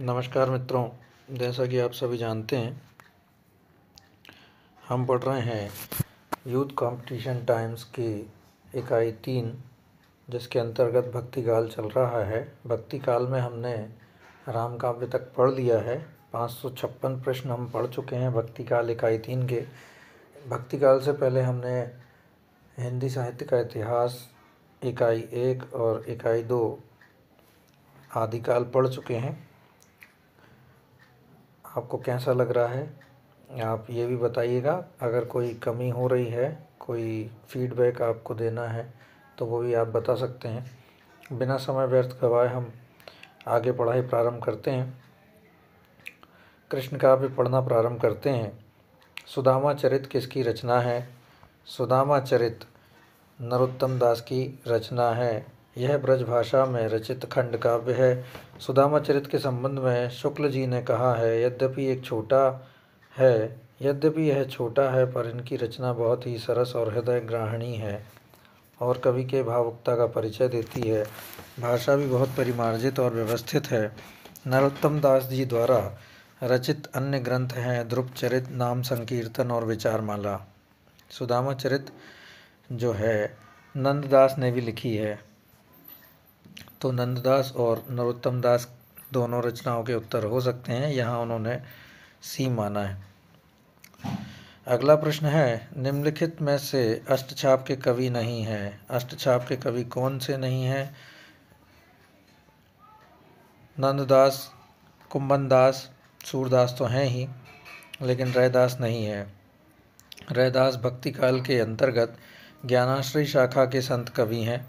नमस्कार मित्रों जैसा कि आप सभी जानते हैं हम पढ़ रहे हैं यूथ कंपटीशन टाइम्स की इकाई तीन जिसके अंतर्गत भक्ति काल चल रहा है भक्ति काल में हमने राम काव्य तक पढ़ लिया है पाँच सौ छप्पन प्रश्न हम पढ़ चुके हैं भक्ति काल इकाई तीन के भक्ति काल से पहले हमने हिंदी साहित्य का इतिहास इकाई एक और इकाई दो आदिकाल पढ़ चुके हैं आपको कैसा लग रहा है आप ये भी बताइएगा अगर कोई कमी हो रही है कोई फ़ीडबैक आपको देना है तो वो भी आप बता सकते हैं बिना समय व्यर्थ गवाए हम आगे पढ़ाई प्रारंभ करते हैं कृष्ण का भी पढ़ना प्रारंभ करते हैं सुदामा चरित किसकी रचना है सुदामा चरित नरोत्तम दास की रचना है यह ब्रजभाषा में रचित खंड काव्य है चरित के संबंध में शुक्ल जी ने कहा है यद्यपि एक छोटा है यद्यपि यह छोटा है पर इनकी रचना बहुत ही सरस और हृदय ग्राहणी है और कवि के भावुकता का परिचय देती है भाषा भी बहुत परिमार्जित और व्यवस्थित है नरोत्तम दास जी द्वारा रचित अन्य ग्रंथ हैं ध्रुप चरित नाम संकीर्तन और विचारमाला सुदामाचरित जो है नंददास ने भी लिखी है तो नंददास और नरोत्तम दास दोनों रचनाओं के उत्तर हो सकते हैं यहाँ उन्होंने सी माना है अगला प्रश्न है निम्नलिखित में से अष्टछाप के कवि नहीं है अष्टछाप के कवि कौन से नहीं हैं नंददास कुंबन दास सूरदास तो हैं ही लेकिन रैदास नहीं है रैदास भक्ति काल के अंतर्गत ज्ञानाश्रय शाखा के संत कवि हैं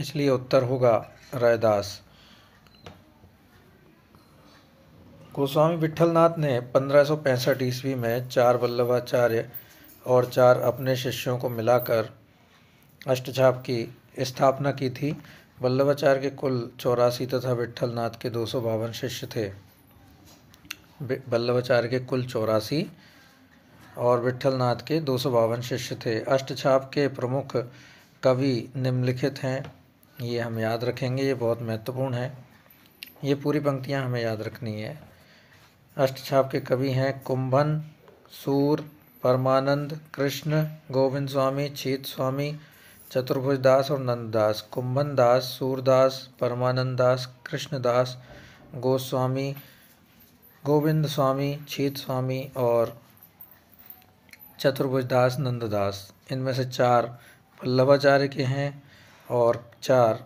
इसलिए उत्तर होगा रायदास गोस्वामी विट्ठलनाथ ने 1565 ईस्वी में चार वल्लभाचार्य और चार अपने शिष्यों को मिलाकर अष्टछाप की स्थापना की थी वल्लभाचार्य के कुल चौरासी तथा विट्ठलनाथ के दो सौ बावन शिष्य थे वल्लभाचार्य के कुल चौरासी और विट्ठलनाथ के दो सौ बावन शिष्य थे अष्टछाप के प्रमुख कवि निम्नलिखित हैं ये हम याद रखेंगे ये बहुत महत्वपूर्ण है ये पूरी पंक्तियाँ हमें याद रखनी है अष्टछाप के कवि हैं कुंभन सूर परमानंद कृष्ण गोविंद स्वामी छीत स्वामी चतुर्भुज दास और नंददास कुंभन दास सूरदास परमानंद दास कृष्णदास गोस्वामी गोविंद स्वामी छीत स्वामी और चतुर्भुज दास नंददास इनमें से चार पल्लवाचार्य के हैं और चार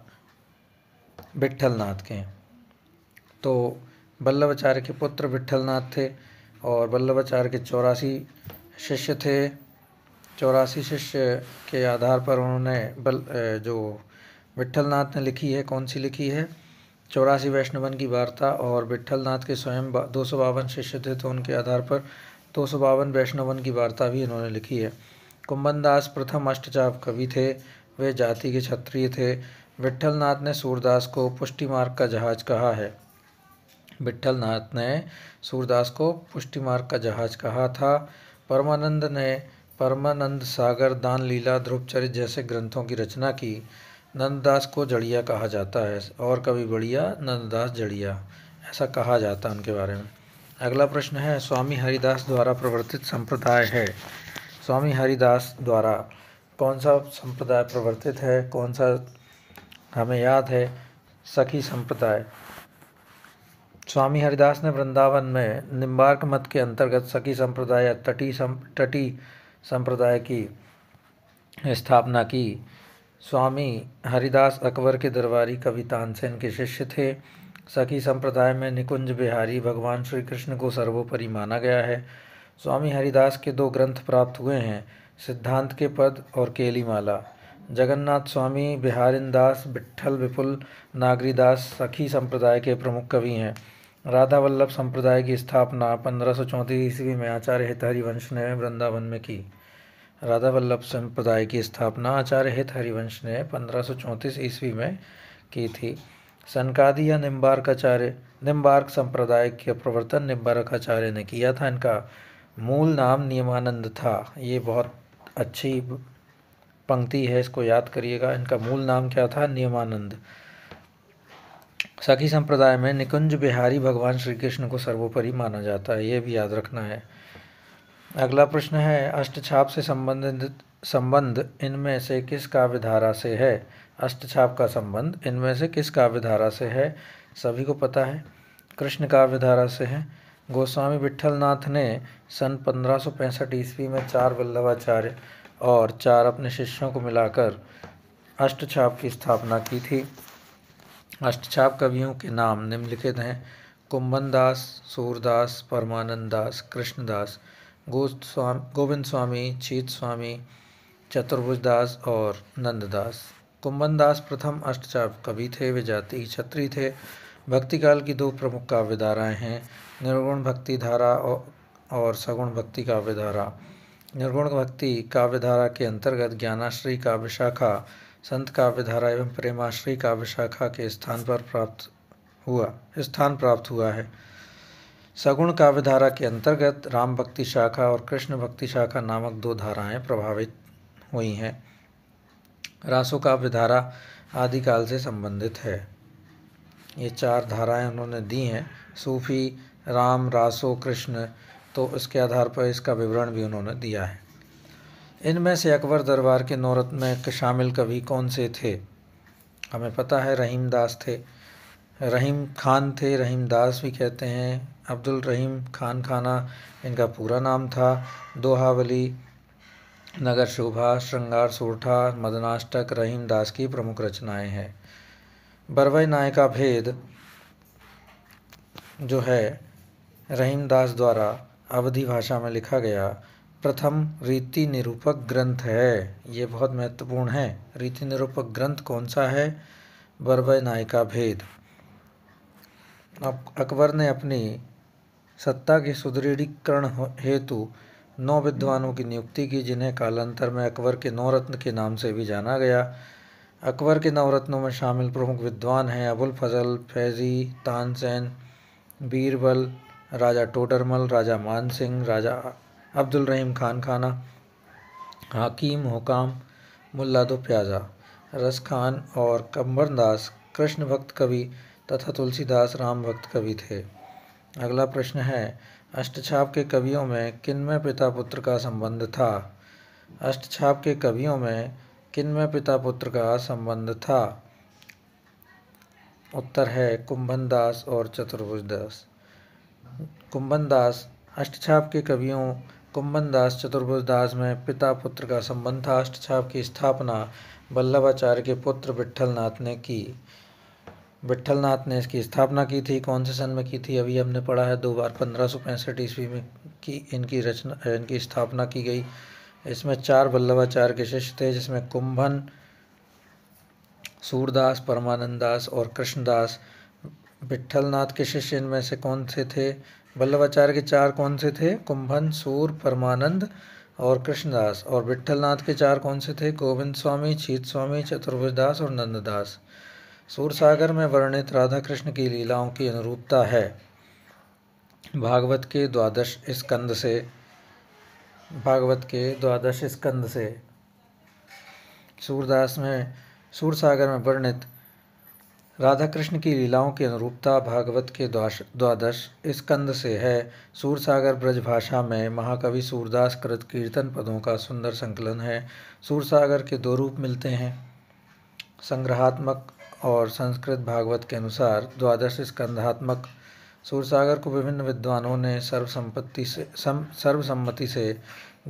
नाथ के तो वल्लभाचार्य के पुत्र नाथ थे और वल्लभाचार्य के चौरासी शिष्य थे चौरासी शिष्य के आधार पर उन्होंने बल जो नाथ ने लिखी है कौन सी लिखी है चौरासी वैष्णवन की वार्ता और नाथ के स्वयं दो सौ बावन शिष्य थे तो उनके आधार पर दो सौ बावन वैष्णवन की वार्ता भी इन्होंने लिखी है कुंभन दास प्रथम अष्टचाप कवि थे वे जाति के क्षत्रिय थे विठलनाथ ने सूरदास को मार्ग का जहाज कहा है विट्ठलनाथ ने सूरदास को मार्ग का जहाज कहा था परमानंद ने परमानंद सागर दान लीला ध्रुवचरित जैसे ग्रंथों की रचना की नंददास को जड़िया कहा जाता है और कभी बढ़िया नंददास जड़िया ऐसा कहा जाता है उनके बारे में अगला प्रश्न है स्वामी हरिदास द्वारा प्रवर्तित संप्रदाय है स्वामी हरिदास द्वारा कौन सा संप्रदाय प्रवर्तित है कौन सा हमें याद है सखी संप्रदाय स्वामी हरिदास ने वृंदावन में निम्बार्क मत के अंतर्गत सखी संप्रदाय या तटी तटी संप्रदाय की स्थापना की स्वामी हरिदास अकबर के दरबारी कवि तानसेन के शिष्य थे सखी संप्रदाय में निकुंज बिहारी भगवान श्री कृष्ण को सर्वोपरि माना गया है स्वामी हरिदास के दो ग्रंथ प्राप्त हुए हैं सिद्धांत के पद और केली माला जगन्नाथ स्वामी बिहारिंदास बिट्ठल विपुल नागरीदास सखी संप्रदाय के प्रमुख कवि हैं राधा वल्लभ संप्रदाय की स्थापना पंद्रह सौ चौंतीस ईस्वी में आचार्य हित हरिवंश ने वृंदावन में की राधा वल्लभ संप्रदाय की स्थापना आचार्य हित हरिवंश ने पंद्रह सौ चौंतीस ईस्वी में की थी सनकादी या आचार्य निम्बार्क संप्रदाय के प्रवर्तन निम्बारक आचार्य ने किया था इनका मूल नाम नियमानंद था ये बहुत अच्छी पंक्ति है इसको याद करिएगा इनका मूल नाम क्या था नियमानंद सखी संप्रदाय में निकुंज बिहारी भगवान श्री कृष्ण को सर्वोपरि माना जाता है ये भी याद रखना है अगला प्रश्न है अष्टछाप से संबंधित संबंध इनमें से किस काव्यधारा से है अष्टछाप का संबंध इनमें से किस काव्यधारा से है सभी को पता है कृष्ण काव्यधारा से है गोस्वामी विट्ठलनाथ ने सन पंद्रह ईस्वी में चार वल्लभाचार्य और चार अपने शिष्यों को मिलाकर अष्टछाप की स्थापना की थी अष्टछाप कवियों के नाम निम्नलिखित हैं कुंभन दास सूरदास परमानंद दास कृष्णदास गोस्वामी गोविंद स्वामी चीत स्वामी चतुर्भुजदास और नंददास कुंभन दास प्रथम अष्टचाप कवि थे वे जाति क्षत्रिय थे भक्ति काल की दो प्रमुख काव्य धाराएँ हैं निर्गुण भक्ति धारा और सगुण भक्ति काव्य धारा निर्गुण भक्ति काव्य धारा के अंतर्गत ज्ञानाश्री काव्य शाखा संत काव्य धारा एवं प्रेमाश्री काव्य शाखा के स्थान पर प्राप्त हुआ स्थान प्राप्त हुआ है सगुण काव्य धारा के अंतर्गत राम भक्ति शाखा और कृष्ण भक्ति शाखा नामक दो धाराएं प्रभावित हुई हैं रासो काव्य धारा आदि काल से संबंधित है ये चार धाराएं उन्होंने दी हैं सूफ़ी राम रासो कृष्ण तो इसके आधार पर इसका विवरण भी उन्होंने दिया है इनमें से अकबर दरबार के नौरत्न में शामिल कवि कौन से थे हमें पता है रहीम दास थे रहीम खान थे रहीम दास भी कहते हैं अब्दुल रहीम खान खाना इनका पूरा नाम था दोहावली नगर शोभा श्रृंगार सोठा मदनाष्टक रहीम दास की प्रमुख रचनाएं हैं बरवई नायिका भेद जो है रहीम दास द्वारा अवधि भाषा में लिखा गया प्रथम रीति निरूपक ग्रंथ है ये बहुत महत्वपूर्ण है रीति निरूपक ग्रंथ कौन सा है बरवय नायिका भेद अकबर ने अपनी सत्ता के सुदृढ़ीकरण हेतु नौ विद्वानों की नियुक्ति की जिन्हें कालांतर में अकबर के नौ रत्न के नाम से भी जाना गया अकबर के नवरत्नों में शामिल प्रमुख विद्वान हैं अबुल फजल फैज़ी तानसेन बीरबल राजा टोडरमल राजा मान सिंह राजा अब्दुल रहीम खान खाना हकीम हुकाम मुल्ला दो प्याजा रस खान और कंबरदास कृष्ण भक्त कवि तथा तुलसीदास राम भक्त कवि थे अगला प्रश्न है अष्टछाप के कवियों में किन में पिता पुत्र का संबंध था अष्टछाप के कवियों में किन में पिता पुत्र का संबंध था उत्तर है कुंभन दास और चतुर्भुज दास कुंभन दास अष्टछाप के कवियों कुंभन दास चतुर्भुज दास में पिता पुत्र का संबंध था अष्टछाप की स्थापना वल्लभाचार्य के पुत्र विट्ठलनाथ ने की विट्ठलनाथ ने इसकी स्थापना की थी कौन से सन में की थी अभी हमने पढ़ा है दो बार पंद्रह सौ पैंसठ ईस्वी में की इनकी रचना इनकी स्थापना की गई इसमें चार वल्लभाचार्य के शिष्य थे जिसमें कुंभन सूरदास परमानंद दास और कृष्णदास विट्ठलनाथ के शिष्य इनमें से कौन से थे वल्लभाचार्य के चार कौन से थे कुंभन सूर परमानंद और कृष्णदास और विट्ठलनाथ के चार कौन से थे गोविंद स्वामी चीत स्वामी चतुर्भुजदास और नंददास सूरसागर में वर्णित राधा कृष्ण की लीलाओं की अनुरूपता है भागवत के द्वादश स्कंद से भागवत के द्वादश स्कंद से सूरदास में सूरसागर में वर्णित राधा कृष्ण की लीलाओं की अनुरूपता भागवत के द्वादश स्कंद से है सूरसागर ब्रजभाषा में महाकवि सूरदास कृत कीर्तन पदों का सुंदर संकलन है सूरसागर के दो रूप मिलते हैं संग्रहात्मक और संस्कृत भागवत के अनुसार द्वादश स्कंधात्मक सूरसागर को विभिन्न विद्वानों ने सर्वसम्पत्ति से सम सर्वसम्मति से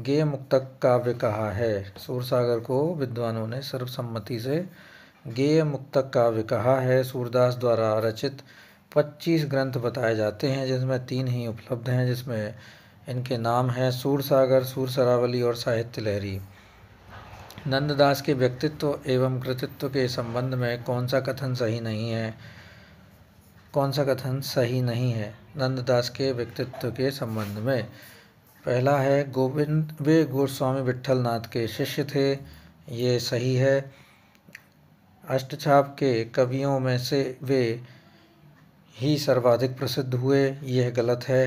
गेय मुक्तक काव्य कहा है सूरसागर को विद्वानों ने सर्वसम्मति से गेय मुक्तक काव्य कहा है सूरदास द्वारा रचित 25 ग्रंथ बताए जाते हैं जिसमें तीन ही उपलब्ध हैं जिसमें इनके नाम हैं सूरसागर सूरसरावली और साहित्य लहरी नंददास के व्यक्तित्व एवं कृतित्व के संबंध में कौन सा कथन सही नहीं है कौन सा कथन सही नहीं है नंददास के व्यक्तित्व के संबंध में पहला है गोविंद वे गोस्वामी विट्ठल नाथ के शिष्य थे ये सही है अष्टछाप के कवियों में से वे ही सर्वाधिक प्रसिद्ध हुए यह गलत है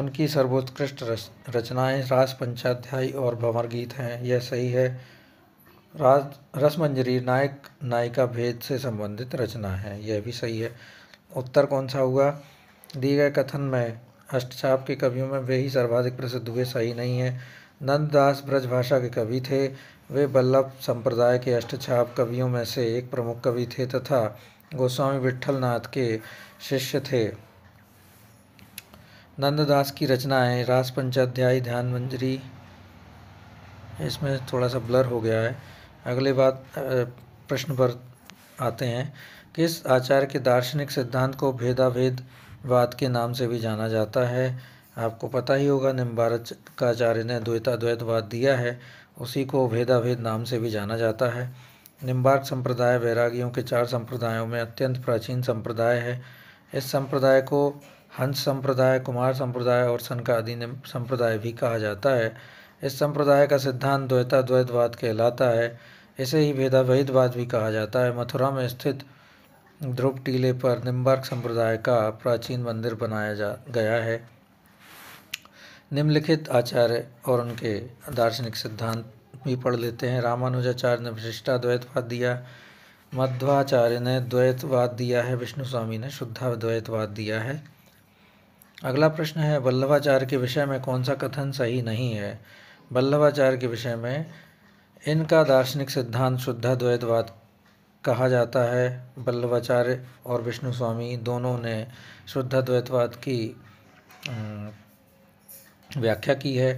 उनकी सर्वोत्कृष्ट रचनाएं रास पंचाध्यायी और भंवर गीत हैं यह सही है राज रसमंजरी नायक नायिका भेद से संबंधित रचना है यह भी सही है उत्तर कौन सा हुआ दिए गए कथन में अष्टछाप के कवियों में वे ही सर्वाधिक प्रसिद्ध हुए सही नहीं है नंददास ब्रजभाषा के कवि थे वे बल्लभ संप्रदाय के अष्टछाप कवियों में से एक प्रमुख कवि थे तथा गोस्वामी विट्ठलनाथ के शिष्य थे नंददास की रचनाएं रास पंचाध्यायी ध्यान मंजरी इसमें थोड़ा सा ब्लर हो गया है अगले बात प्रश्न पर आते हैं किस आचार्य के दार्शनिक सिद्धांत को भेदाभेदवाद के नाम से भी जाना जाता है आपको पता ही होगा का आचार्य ने द्वैताद्वैतवाद दिया है उसी को भेदाभेद नाम से भी जाना जाता है निम्बार्क संप्रदाय वैरागियों के चार संप्रदायों में अत्यंत प्राचीन संप्रदाय है इस संप्रदाय को हंस संप्रदाय कुमार संप्रदाय और सनकादि संप्रदाय भी कहा जाता है इस संप्रदाय का सिद्धांत द्वैता द्वैतवाद कहलाता है इसे ही भेदा भी कहा जाता है मथुरा में स्थित ध्रुव टीले पर निम्बार्क संप्रदाय का प्राचीन मंदिर बनाया जा गया है निम्नलिखित आचार्य और उनके दार्शनिक सिद्धांत भी पढ़ लेते हैं रामानुजाचार्य ने विशिष्टाद्वैतवाद दिया मध्वाचार्य ने द्वैतवाद दिया है विष्णु स्वामी ने शुद्धा द्वैतवाद दिया है अगला प्रश्न है वल्लभाचार्य के विषय में कौन सा कथन सही नहीं है वल्लभाचार्य के विषय में इनका दार्शनिक सिद्धांत द्वैतवाद कहा जाता है वल्लभाचार्य और विष्णु स्वामी दोनों ने द्वैतवाद की व्याख्या की है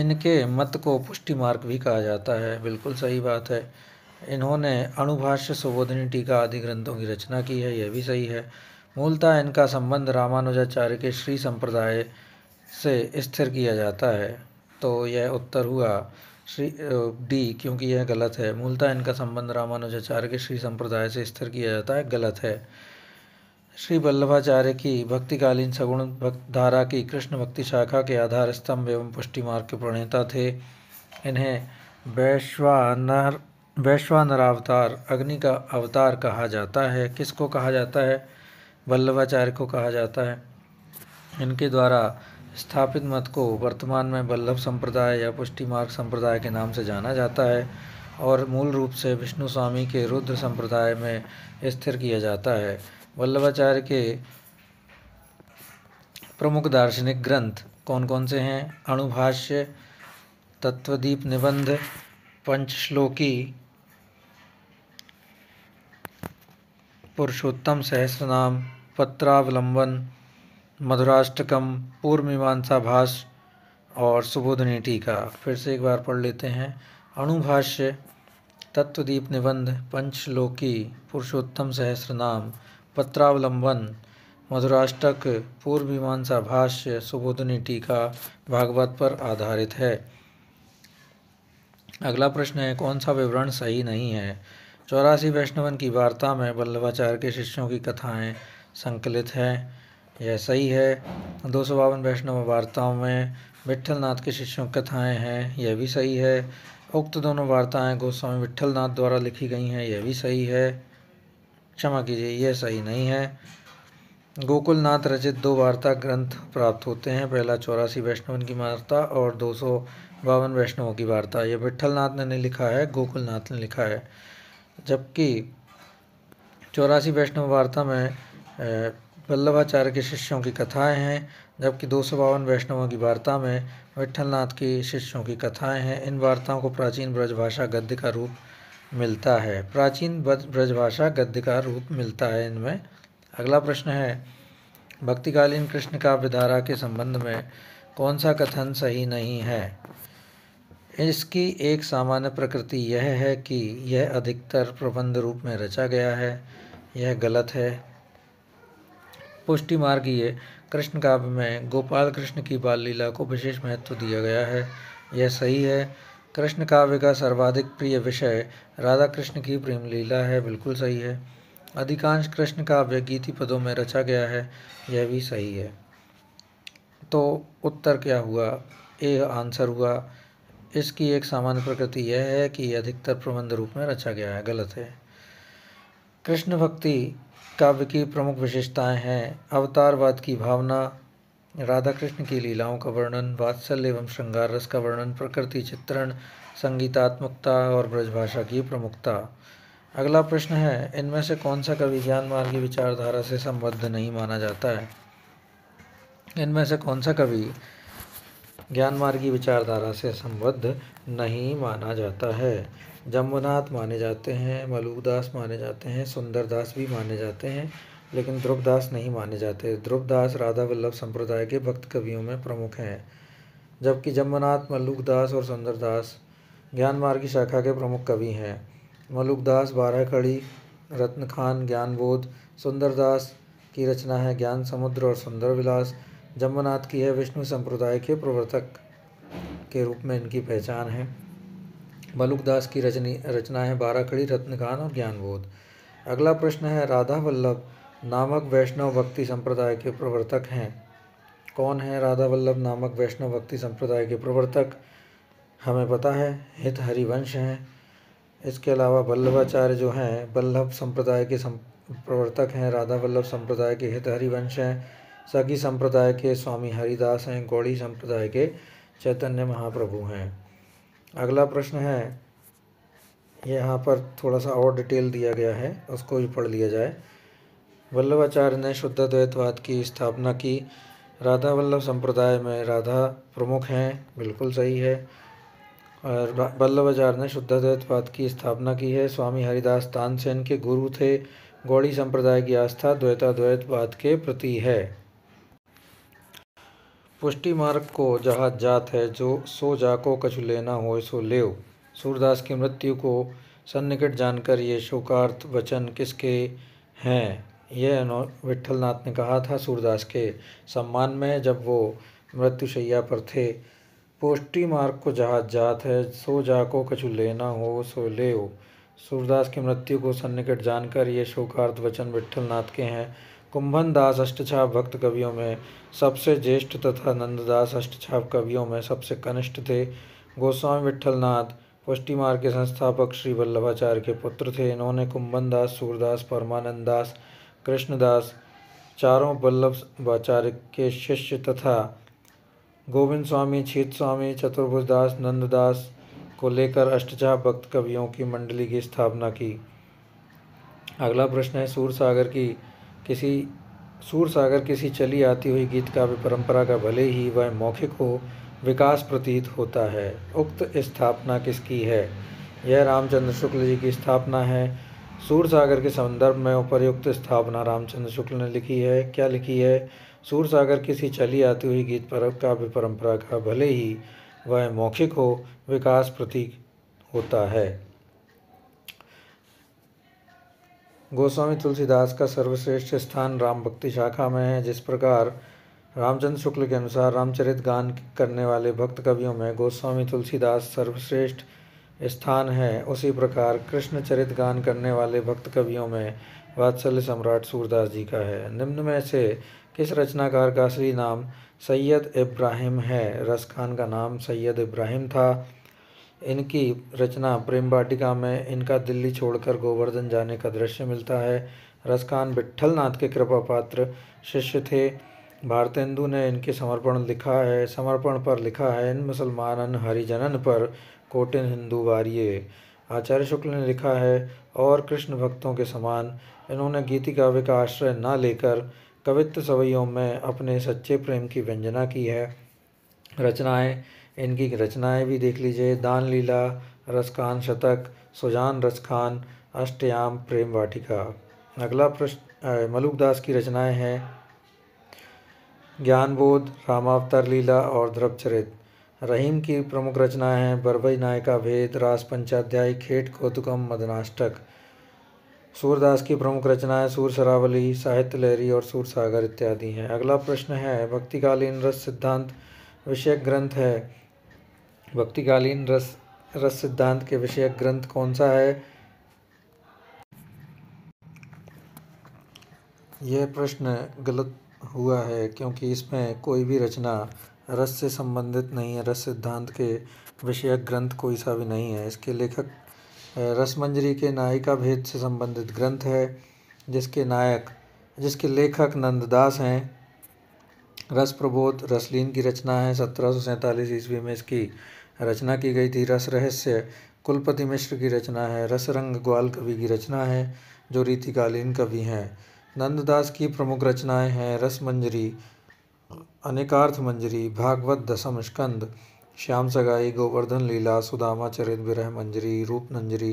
इनके मत को पुष्टि मार्ग भी कहा जाता है बिल्कुल सही बात है इन्होंने अणुभाष्य सुबोधनी टीका आदि ग्रंथों की रचना की है यह भी सही है मूलतः इनका संबंध रामानुजाचार्य के श्री संप्रदाय से स्थिर किया जाता है तो यह उत्तर हुआ श्री डी क्योंकि यह गलत है मूलतः इनका संबंध रामानुजाचार्य के श्री संप्रदाय से स्थिर किया जाता है गलत है श्री वल्लभाचार्य की भक्तिकालीन सगुण भक्त धारा की कृष्ण भक्ति शाखा के आधार स्तंभ एवं पुष्टि मार्ग के प्रणेता थे इन्हें वैश्वानर वैश्वानरावतार अग्नि का अवतार कहा जाता है किसको कहा जाता है वल्लभाचार्य को कहा जाता है इनके द्वारा स्थापित मत को वर्तमान में बल्लभ संप्रदाय या पुष्टि मार्ग संप्रदाय के नाम से जाना जाता है और मूल रूप से विष्णु स्वामी के रुद्र संप्रदाय में स्थिर किया जाता है वल्लभाचार्य के प्रमुख दार्शनिक ग्रंथ कौन कौन से हैं अणुभाष्य तत्वदीप निबंध पंचश्लोकी पुरुषोत्तम सहस्रनाम पत्रावलंबन मधुराष्टकम पूर्व मीमांसा भाष्य और सुबोधनी टीका फिर से एक बार पढ़ लेते हैं अणुभाष्य तत्वदीप निबंध पंचलोकी पुरुषोत्तम सहस्रनाम पत्रावलंबन मधुराष्टक पूर्व मीमांसा भाष्य सुबोधनी टीका भागवत पर आधारित है अगला प्रश्न है कौन सा विवरण सही नहीं है चौरासी वैष्णवन की वार्ता में बल्लभाचार्य के शिष्यों की कथाएं संकलित हैं यह सही है दो सौ बावन वैष्णव वार्ताओं में नाथ के शिष्यों कथाएँ हैं यह भी सही है उक्त दोनों वार्ताएँ गोस्वामी नाथ द्वारा लिखी गई हैं यह भी सही है क्षमा कीजिए यह सही नहीं है गोकुलनाथ रचित दो वार्ता ग्रंथ प्राप्त होते हैं पहला चौरासी वैष्णवन की वार्ता और दो सौ बावन वैष्णवों की वार्ता यह नाथ ने नहीं लिखा है गोकुलनाथ ने लिखा है जबकि चौरासी वैष्णव वार्ता में वल्लभाचार्य के शिष्यों की कथाएं हैं जबकि दो सौ बावन वैष्णवों की वार्ता में नाथ के शिष्यों की कथाएं हैं इन वार्ताओं को प्राचीन ब्रजभाषा गद्य का रूप मिलता है प्राचीन ब्रजभाषा गद्य का रूप मिलता है इनमें अगला प्रश्न है भक्तिकालीन कृष्ण काव्य धारा के संबंध में कौन सा कथन सही नहीं है इसकी एक सामान्य प्रकृति यह है कि यह अधिकतर प्रबंध रूप में रचा गया है यह गलत है पुष्टि मार्गीय कृष्ण काव्य में गोपाल कृष्ण की बाल लीला को विशेष महत्व दिया गया है यह सही है कृष्ण काव्य का सर्वाधिक प्रिय विषय राधा कृष्ण की प्रेम लीला है बिल्कुल सही है अधिकांश कृष्ण काव्य गीति पदों में रचा गया है यह भी सही है तो उत्तर क्या हुआ ए आंसर हुआ इसकी एक सामान्य प्रकृति यह है कि अधिकतर प्रबंध रूप में रचा गया है गलत है कृष्ण भक्ति काव्य की प्रमुख विशेषताएं हैं अवतारवाद की भावना राधा कृष्ण की लीलाओं का वर्णन वात्सल्य एवं श्रृंगार रस का वर्णन प्रकृति चित्रण संगीतात्मकता और ब्रजभाषा की प्रमुखता अगला प्रश्न है इनमें से कौन सा कवि ज्ञान मार्ग की विचारधारा से संबद्ध नहीं माना जाता है इनमें से कौन सा कवि ज्ञान मार्ग की विचारधारा से संबद्ध नहीं माना जाता है जम्बुनाथ माने जाते हैं मलुकदास माने जाते हैं सुंदरदास भी माने जाते हैं लेकिन ध्रुवदास नहीं माने जाते ध्रुवदास राधा वल्लभ संप्रदाय के भक्त कवियों में प्रमुख हैं जबकि जम्बुनाथ मल्लुकदास और सुंदरदास ज्ञान मार्गी शाखा के प्रमुख कवि हैं मलुकदास कड़ी रत्न खान ज्ञानबोध सुंदरदास की रचना है ज्ञान समुद्र और सुंदर विलास जम्बुनाथ की है विष्णु संप्रदाय के प्रवर्तक के रूप में इनकी पहचान है मलुकदास की रचनी रचना है बाराखड़ी रत्नगान और ज्ञानबोध अगला प्रश्न है राधा वल्लभ नामक वैष्णव भक्ति संप्रदाय के प्रवर्तक हैं कौन है राधा वल्लभ नामक वैष्णव भक्ति संप्रदाय के प्रवर्तक हमें पता है हित हरिवंश हैं इसके अलावा वल्लभाचार्य जो हैं वल्लभ संप्रदाय के सं... प्रवर्तक हैं राधा वल्लभ संप्रदाय के हित हरिवंश हैं सगी संप्रदाय के स्वामी हरिदास हैं गौड़ी संप्रदाय के चैतन्य महाप्रभु हैं अगला प्रश्न है यहाँ पर थोड़ा सा और डिटेल दिया गया है उसको भी पढ़ लिया जाए वल्लभाचार्य ने शुद्ध द्वैतवाद की स्थापना की राधा वल्लभ संप्रदाय में राधा प्रमुख हैं बिल्कुल सही है और वल्लभाचार्य ने शुद्ध द्वैतवाद की स्थापना की है स्वामी हरिदास तानसेन के गुरु थे गौड़ी संप्रदाय की आस्था द्वैताद्वैतवाद के प्रति है पुष्टि मार्ग को जहाँ जात है जो सो जाको कछु लेना हो सो लेव सूरदास की मृत्यु को सन्निकट जानकर ये शोकार्थ वचन किसके हैं यह नाथ ने कहा था सूरदास के सम्मान में जब वो मृत्युशैया पर थे पुष्टि मार्ग को जहाँ जात है सो जाको कछु लेना हो सो लेव सूरदास की मृत्यु को सन्निकट जानकर ये शोकार्थ वचन विट्ठलनाथ के हैं कुंभन दास अष्टछाप भक्त कवियों में सबसे ज्येष्ठ तथा नंददास अष्टछाप कवियों में सबसे कनिष्ठ थे गोस्वामी विट्ठलनाथ पुष्टिमार के संस्थापक श्री वल्लभाचार्य के पुत्र थे इन्होंने कुंभन दास सूरदास परमानंद दास कृष्णदास चारों वल्लभाचार्य के शिष्य तथा गोविंद स्वामी छीत स्वामी चतुर्भुजदास नंददास को लेकर अष्टछाप भक्त कवियों की मंडली की स्थापना की अगला प्रश्न है सूरसागर की किसी सूर सागर किसी चली आती हुई गीत भी परंपरा का भले ही वह मौखिक हो विकास प्रतीत होता है उक्त स्थापना किसकी है यह रामचंद्र शुक्ल जी की स्थापना है सूर सागर के संदर्भ में उपरयुक्त स्थापना रामचंद्र शुक्ल ने लिखी है क्या लिखी है सूर सागर किसी चली आती हुई गीत पर काव्य परंपरा का भले ही वह मौखिक हो विकास प्रतीक होता है गोस्वामी तुलसीदास का सर्वश्रेष्ठ स्थान राम भक्ति शाखा में है जिस प्रकार रामचंद्र शुक्ल के अनुसार रामचरित गान करने वाले भक्त कवियों में गोस्वामी तुलसीदास सर्वश्रेष्ठ स्थान है उसी प्रकार कृष्ण चरित गान करने वाले भक्त कवियों में वात्सल्य सम्राट सूरदास जी का है निम्न में से किस रचनाकार का असली नाम सैयद इब्राहिम है रस खान का नाम सैयद इब्राहिम था इनकी रचना प्रेम वाटिका में इनका दिल्ली छोड़कर गोवर्धन जाने का दृश्य मिलता है रसकान विट्ठल नाथ के कृपा पात्र शिष्य थे भारतेंदु ने इनके समर्पण लिखा है समर्पण पर लिखा है इन मुसलमानन हरिजनन पर कोटिन हिंदू वारिये आचार्य शुक्ल ने लिखा है और कृष्ण भक्तों के समान इन्होंने गीति काव्य का आश्रय न लेकर कवित्व सवैयों में अपने सच्चे प्रेम की व्यंजना की है रचनाएं इनकी रचनाएं भी देख लीजिए दान लीला रसखान शतक सुजान रसखान अष्टयाम प्रेम वाटिका अगला प्रश्न मलुकदास की रचनाएं हैं ज्ञानबोध रामावतार लीला और ध्रवचरित रहीम की प्रमुख रचनाएं हैं बरबई नायिका भेद रास पंचाध्याय खेट कौतुकम मदनाष्टक सूरदास की प्रमुख रचनाएं सूर सरावली साहित्य लहरी और सूर सागर इत्यादि हैं अगला प्रश्न है भक्तिकालीन रस सिद्धांत विषय ग्रंथ है भक्तिकालीन रस रस सिद्धांत के विषयक ग्रंथ कौन सा है यह प्रश्न गलत हुआ है क्योंकि इसमें कोई भी रचना रस से संबंधित नहीं है रस सिद्धांत के विषयक ग्रंथ कोई सा भी नहीं है इसके लेखक रसमंजरी के नायिका भेद से संबंधित ग्रंथ है जिसके नायक जिसके लेखक नंददास हैं रस प्रबोध रसलीन की रचना है सत्रह ईस्वी में इसकी रचना की गई थी रस रहस्य कुलपति मिश्र की रचना है रसरंग ग्वाल कवि की रचना है जो रीतिकालीन कवि हैं नंददास की प्रमुख रचनाएं हैं रस मंजरी अनेकार्थ मंजरी भागवत दशम स्कंद श्याम सगाई गोवर्धन लीला सुदामा चरित विरह मंजरी रूप मंजरी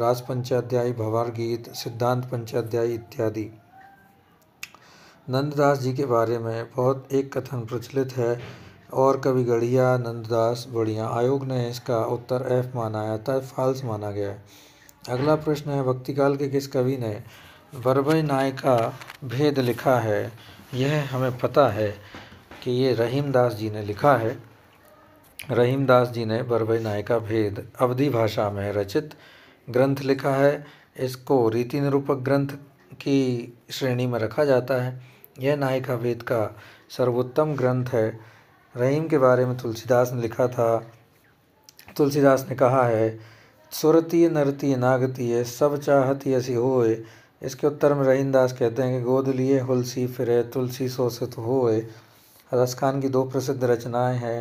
राज पंचाध्याय भवार गीत सिद्धांत पंचाध्यायी इत्यादि नंददास जी के बारे में बहुत एक कथन प्रचलित है और कवि गढ़िया नंददास बढ़िया आयोग ने इसका उत्तर एफ माना है अतः फाल्स माना गया है अगला प्रश्न है भक्तिकाल के किस कवि ने बरबई नाय का भेद लिखा है यह हमें पता है कि ये रहीम दास जी ने लिखा है रहीम दास जी ने बरबई नाय का भेद अवधि भाषा में रचित ग्रंथ लिखा है इसको रीति निरूपक ग्रंथ की श्रेणी में रखा जाता है यह नायिका वेद का सर्वोत्तम ग्रंथ है रहीम के बारे में तुलसीदास ने लिखा था तुलसीदास ने कहा है सुरतीय नरतीय नागतीय सब चाहती ऐसी होए इसके उत्तर में रहीम दास कहते हैं कि गोद लिए हुलसी फिरे तुलसी सोसत होए रसखान की दो प्रसिद्ध रचनाएं हैं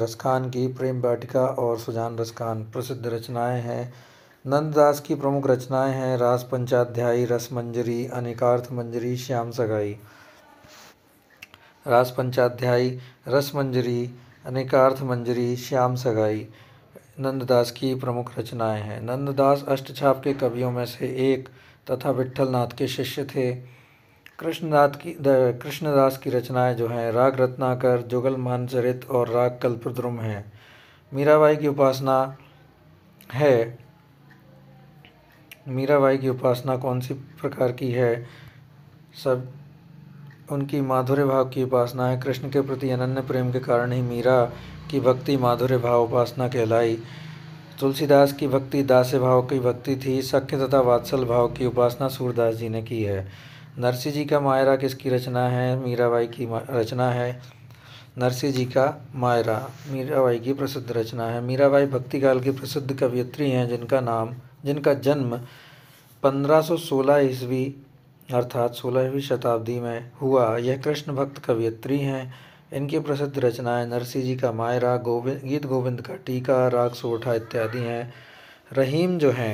रसखान की प्रेम वाटिका और सुजान रसखान प्रसिद्ध रचनाएं हैं नंददास की प्रमुख रचनाएं हैं रास पंचाध्यायी रस मंजरी अनेकार्थ मंजरी श्याम सगाई रास पंचाध्यायी रस मंजरी अनेकार्थ मंजरी श्याम सगाई नंददास की प्रमुख रचनाएं हैं नंददास अष्टछाप के कवियों में से एक तथा विट्ठलनाथ के शिष्य थे कृष्णनाथ की कृष्णदास की रचनाएं जो हैं राग रत्नाकर जुगल मानचरित और राग कल्पद्रुम हैं मीराबाई की उपासना है मीराबाई की उपासना कौन सी प्रकार की है सब उनकी माधुर्य भाव की उपासना है कृष्ण के प्रति अनन्य प्रेम के कारण ही मीरा की भक्ति माधुर्य भाव उपासना कहलाई तुलसीदास की भक्ति दास्य भाव की भक्ति थी सख्य तथा वात्सल भाव की उपासना सूरदास जी ने की है नरसिंह जी का मायरा किसकी रचना है मीराबाई की रचना है नरसी जी का मायरा मीराबाई की प्रसिद्ध रचना है मीराबाई भक्ति काल की प्रसिद्ध कवियत्री हैं जिनका नाम जिनका जन्म 1516 ईस्वी अर्थात सोलहवीं शताब्दी में हुआ यह कृष्ण भक्त कवियत्री हैं इनकी प्रसिद्ध रचनाएं नरसी जी का मायरा गोविंद गीत गोविंद का टीका राग सोठा इत्यादि हैं रहीम जो हैं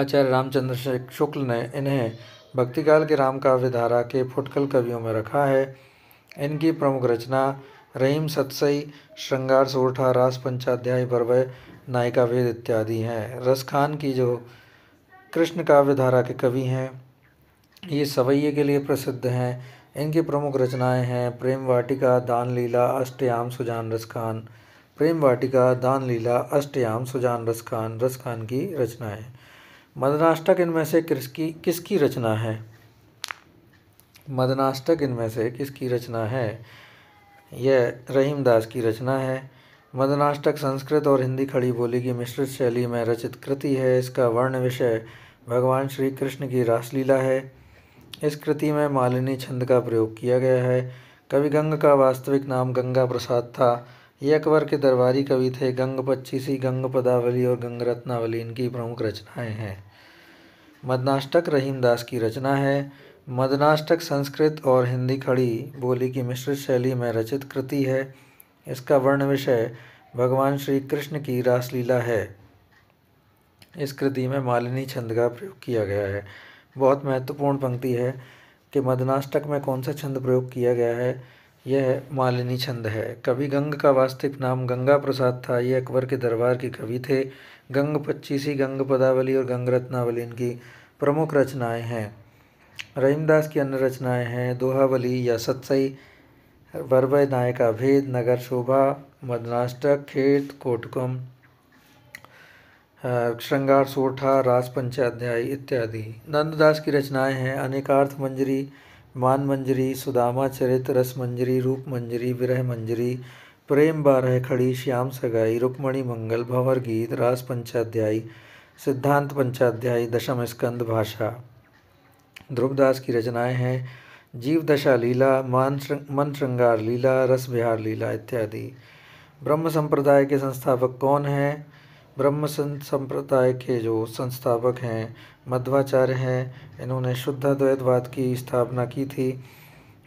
आचार्य रामचंद्र शुक्ल ने इन्हें भक्तिकाल के राम काव्य धारा के फुटकल कवियों में रखा है इनकी प्रमुख रचना रहीम सतसई श्रृंगार सोठा रास पंचाध्याय परवय नायिका वेद इत्यादि हैं रस खान की जो कृष्ण काव्य धारा के कवि हैं ये सवैये के लिए प्रसिद्ध हैं इनकी प्रमुख रचनाएं हैं प्रेम वाटिका दान लीला अष्टयाम सुजान रस खान प्रेम वाटिका दान लीला अष्टयाम सुजान रसखान रसखान रस खान की रचनाएं मदनाष्टक इनमें से किसकी किसकी रचना है मदनाष्टक इनमें से किसकी रचना है यह रहीमदास की रचना है मदनाष्टक संस्कृत और हिंदी खड़ी बोली की मिश्रित शैली में रचित कृति है इसका वर्ण विषय भगवान श्री कृष्ण की रासलीला है इस कृति में मालिनी छंद का प्रयोग किया गया है कवि गंग का वास्तविक नाम गंगा प्रसाद था ये अकबर के दरबारी कवि थे गंग पच्चीसी गंग पदावली और गंग रत्नावली इनकी प्रमुख रचनाएं हैं मदनाष्टक रहीम दास की रचना है मदनाष्टक संस्कृत और हिंदी खड़ी बोली की मिश्रित शैली में रचित कृति है इसका वर्ण विषय भगवान श्री कृष्ण की रासलीला है इस कृति में मालिनी छंद का प्रयोग किया गया है बहुत महत्वपूर्ण पंक्ति है कि मदनाष्टक में कौन सा छंद प्रयोग किया गया है यह मालिनी छंद है कवि गंग का वास्तविक नाम गंगा प्रसाद था ये अकबर के दरबार के कवि थे गंग पच्चीसी गंग पदावली और गंग रत्नावली इनकी प्रमुख रचनाएं हैं रहीमदास की अन्य रचनाएं हैं दोहावली या सत्सई वरवय नायका भेद नगर शोभा मदनाष्टक खेत कोटकुम श्रृंगार सोठा रास पंचाध्याय इत्यादि नंददास की रचनाएं हैं अनेकार्थ मंजरी मान मंजरी सुदामा चरित रस मंजरी रूप मंजरी विरह मंजरी प्रेम बारह खड़ी श्याम सगाई रुक्मणी मंगल भंवर गीत रास पंचाध्यायी सिद्धांत पंचाध्यायी दशम स्कंद भाषा ध्रुवदास की रचनाएं हैं जीव दशा लीला मान मन श्रृंगार लीला रस विहार लीला इत्यादि ब्रह्म संप्रदाय के संस्थापक कौन हैं ब्रह्म संत संप्रदाय के जो संस्थापक हैं मध्वाचार्य हैं इन्होंने शुद्धाद्वैतवाद की स्थापना की थी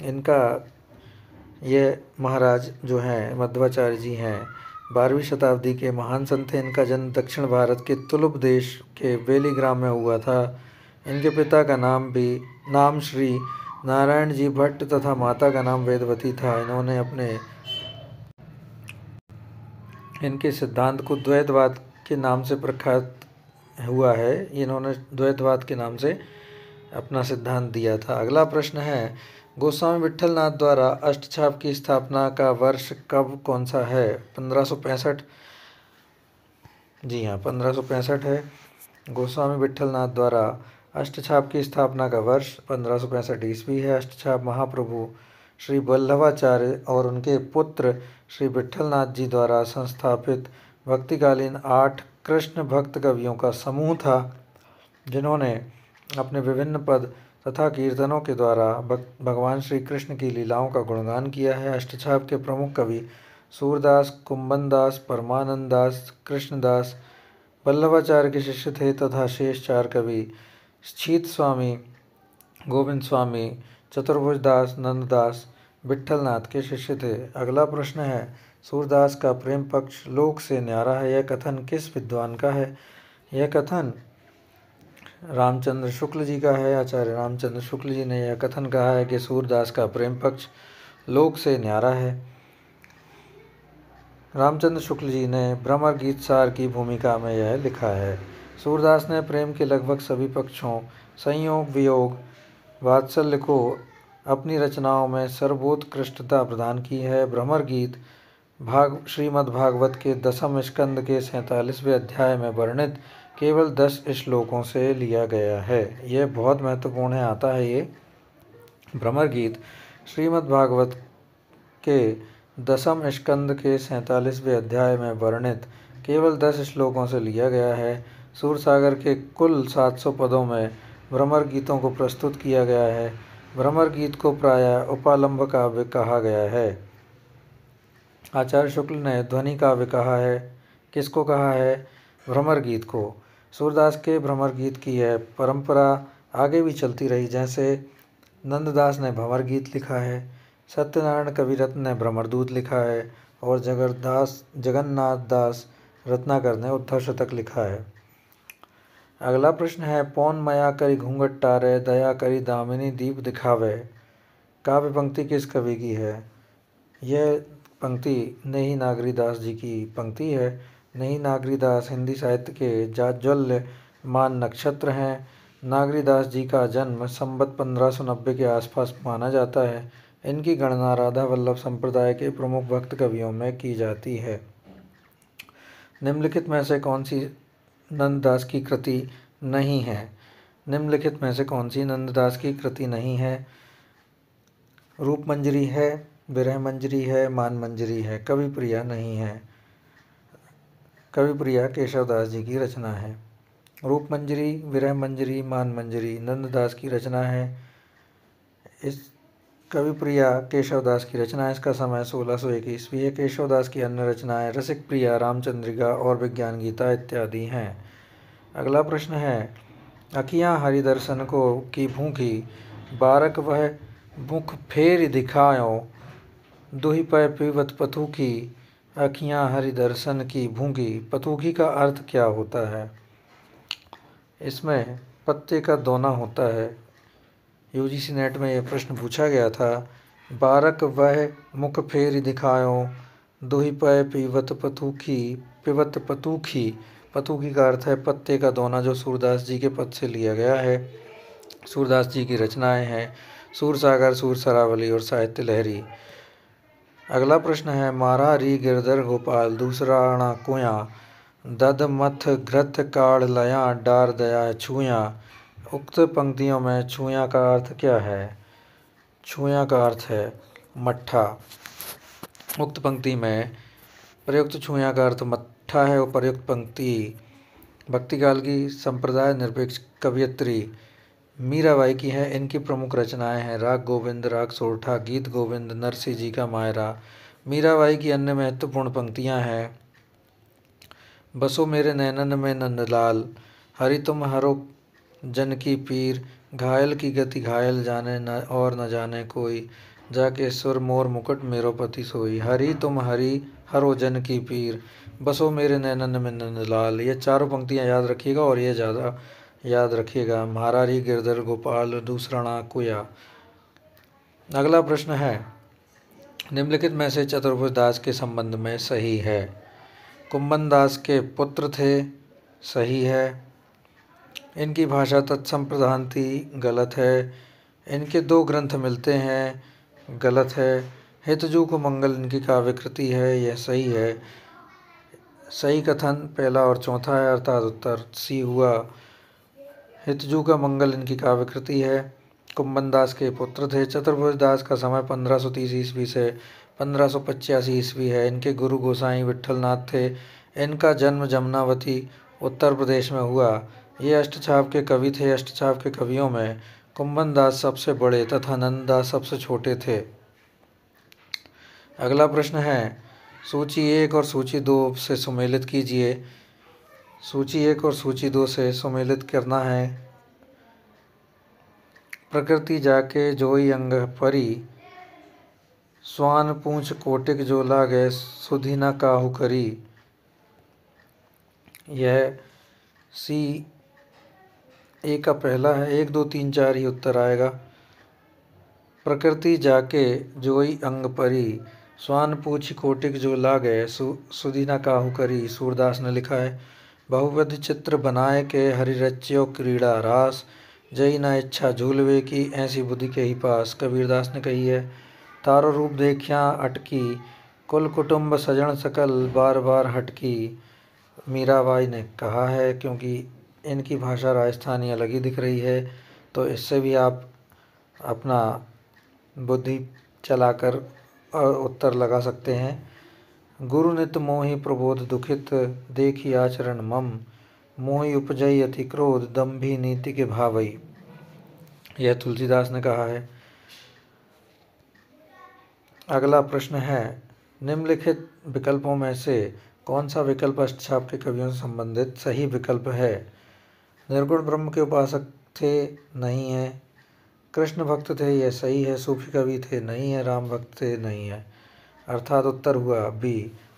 इनका ये महाराज जो हैं मध्वाचार्य जी हैं बारहवीं शताब्दी के महान संत थे इनका जन्म दक्षिण भारत के तुलुप देश के ग्राम में हुआ था इनके पिता का नाम भी नाम श्री नारायण जी भट्ट तथा माता का नाम वेदवती था इन्होंने अपने इनके सिद्धांत को द्वैतवाद के नाम से प्रख्यात हुआ है इन्होंने द्वैतवाद के नाम से अपना सिद्धांत दिया था अगला प्रश्न है गोस्वामी नाथ द्वारा अष्टछाप की स्थापना का वर्ष कब कौन सा है पंद्रह जी हाँ पंद्रह है गोस्वामी विट्ठलनाथ द्वारा अष्टछाप की स्थापना का वर्ष पंद्रह ईस्वी है अष्टछाप महाप्रभु श्री वल्लभाचार्य और उनके पुत्र श्री नाथ जी द्वारा संस्थापित भक्तिकालीन आठ कृष्ण भक्त कवियों का समूह था जिन्होंने अपने विभिन्न पद तथा कीर्तनों के द्वारा भगवान श्री कृष्ण की लीलाओं का गुणगान किया है अष्टछाप के प्रमुख कवि सूरदास कुंबनदास परमानंद दास कृष्णदास वल्लभाचार्य के शिष्य थे तथा शेष चार कवि शीत स्वामी गोविंद स्वामी चतुर्भुज दास नंददास विट्ठलनाथ के शिष्य थे अगला प्रश्न है सूरदास का प्रेम पक्ष लोक से न्यारा है यह कथन किस विद्वान का है यह कथन रामचंद्र शुक्ल जी का है आचार्य रामचंद्र शुक्ल जी ने यह कथन कहा है कि सूरदास का प्रेम पक्ष लोक से न्यारा है रामचंद्र शुक्ल जी ने भ्रमर गीत सार की भूमिका में यह लिखा है सूरदास ने प्रेम के लगभग सभी पक्षों संयोग वियोग वात्सल्य को अपनी रचनाओं में सर्वोत्कृष्टता प्रदान की है भ्रमर गीत भाग श्रीमद्भागवत के दसम स्कंद के सैंतालीसवें अध्याय में वर्णित केवल दस श्लोकों से लिया गया है यह बहुत महत्वपूर्ण है आता है ये भ्रमर गीत श्रीमद्भागवत के दसम स्कंद के सैंतालीसवें अध्याय में वर्णित केवल दस श्लोकों से लिया गया है सूरसागर के कुल सात सौ पदों में भ्रमर गीतों को प्रस्तुत किया गया है भ्रमर गीत को प्रायः उपालंब काव्य कहा गया है आचार्य शुक्ल ने ध्वनि काव्य कहा है किसको कहा है भ्रमर गीत को सूरदास के भ्रमर गीत की यह परंपरा आगे भी चलती रही जैसे नंददास ने भ्रमर गीत लिखा है सत्यनारायण कविरत्न ने भ्रमरदूत लिखा है और जगरदास जगन्नाथ दास रत्नाकर ने उत्तर शतक लिखा है अगला प्रश्न है पौन मया करी घूंघट टारे दया करी दामिनी दीप दिखावे काव्य पंक्ति किस कवि की है यह पंक्ति नहीं नागरी दास जी की पंक्ति है नहीं नागरी दास हिंदी साहित्य के जाज्वल्य मान नक्षत्र हैं नागरी दास जी का जन्म संबत पंद्रह सौ नब्बे के आसपास माना जाता है इनकी गणना राधा वल्लभ संप्रदाय के प्रमुख भक्त कवियों में की जाती है निम्नलिखित में से कौन सी नंददास की कृति नहीं है निम्नलिखित में से कौन सी नंददास की कृति नहीं है रूपमंजरी है विरह मंजरी है मान मंजरी है कवि प्रिया नहीं है कवि प्रिया केशवदास जी की रचना है रूप मंजरी विरह मंजरी मान मंजरी नंददास की रचना है इस कवि प्रिया केशवदास की रचना है इसका समय सोलह सौ एक ईस्वी है केशवदास की अन्य रचनाएं रसिक प्रिया रामचंद्रिका और विज्ञान गीता इत्यादि हैं अगला प्रश्न है अखियाँ हरिदर्शन को की भूखी बारक वह भूख फेर दिखायो दुहिपय पिबत पथुकी अखियाँ हरिदर्शन की भूंगी पथुकी का अर्थ क्या होता है इसमें पत्ते का दोना होता है यूजीसी नेट में यह प्रश्न पूछा गया था बारक वह मुख फेर दिखायो पय पिवत पथुखी पिबत पतुखी पतुखी का अर्थ है पत्ते का दोना जो सूरदास जी के पद से लिया गया है सूरदास जी की रचनाएं हैं सूर सागर सूर सरावली और साहित्य लहरी अगला प्रश्न है मारा री गिरधर गोपाल दूसरा आना कुया दद मथ घृत काढ़ लया डार दया छुया उक्त पंक्तियों में छुया का अर्थ क्या है छुया का अर्थ है मठा उक्त पंक्ति में प्रयुक्त छुया का अर्थ मठा है और प्रयुक्त पंक्ति भक्ति काल की संप्रदाय निरपेक्ष कवियत्री मीराबाई की हैं इनकी प्रमुख रचनाएं हैं राग गोविंद राग सोरठा गीत गोविंद नरसी जी का मायरा मीराबाई की अन्य महत्वपूर्ण पंक्तियां हैं बसो मेरे नैनन में नंदलाल हरि तुम हरो जन की पीर घायल की गति घायल जाने न और न जाने कोई जाके सुर मोर मुकुट मेरो पति सोई हरि तुम हरि हरो जन की पीर बसो मेरे नैनन में नंदलाल ये चारों पंक्तियाँ याद रखिएगा और ये ज़्यादा याद रखिएगा महारारी गिरधर गोपाल दूसरा ना कुया अगला प्रश्न है निम्नलिखित में से चतुर्भुज दास के संबंध में सही है कुंभन दास के पुत्र थे सही है इनकी भाषा तत्सम प्रधान थी गलत है इनके दो ग्रंथ मिलते हैं गलत है हितजू को मंगल इनकी काव्य कृति है यह सही है सही कथन पहला और चौथा है अर्थात उत्तर सी हुआ हितजू का मंगल इनकी काव्य कृति है कुंभन दास के पुत्र थे चतुर्भुज दास का समय 1530 ईस्वी से पंद्रह ईस्वी है इनके गुरु गोसाई विट्ठलनाथ थे इनका जन्म जमुनावती उत्तर प्रदेश में हुआ ये अष्टछाप के कवि थे अष्टछाप के कवियों में कुंभन दास सबसे बड़े तथा नंद सबसे छोटे थे अगला प्रश्न है सूची एक और सूची दो से सुमेलित कीजिए सूची एक और सूची दो से सम्मिलित करना है प्रकृति जाके जोई अंग परी स्वान पूछ कोटिक जो लागे गए सुधीना काहु करी यह सी ए का पहला है एक दो तीन चार ही उत्तर आएगा प्रकृति जाके जोई अंग परी स्वान पूछ कोटिक जो लागे सु सुधीना काहु करी सूरदास ने लिखा है बहुविध चित्र बनाए के हरि क्रीड़ा रास जई ना इच्छा झूलवे की ऐसी बुद्धि के ही पास कबीरदास ने कही है तारो रूप देखिया अटकी कुल कुटुंब सजन सकल बार बार हटकी मीराबाई ने कहा है क्योंकि इनकी भाषा राजस्थानी अलग ही दिख रही है तो इससे भी आप अपना बुद्धि चलाकर उत्तर लगा सकते हैं गुरु नित मोहि प्रबोध दुखित देखी आचरण मम मोहि उपजई अति क्रोध दम्भी नीति के भावई यह तुलसीदास ने कहा है अगला प्रश्न है निम्नलिखित विकल्पों में से कौन सा विकल्प अष्टाप के कवियों से संबंधित सही विकल्प है निर्गुण ब्रह्म के उपासक थे नहीं है कृष्ण भक्त थे यह सही है सूफी कवि थे नहीं है राम भक्त थे नहीं है अर्थात उत्तर हुआ बी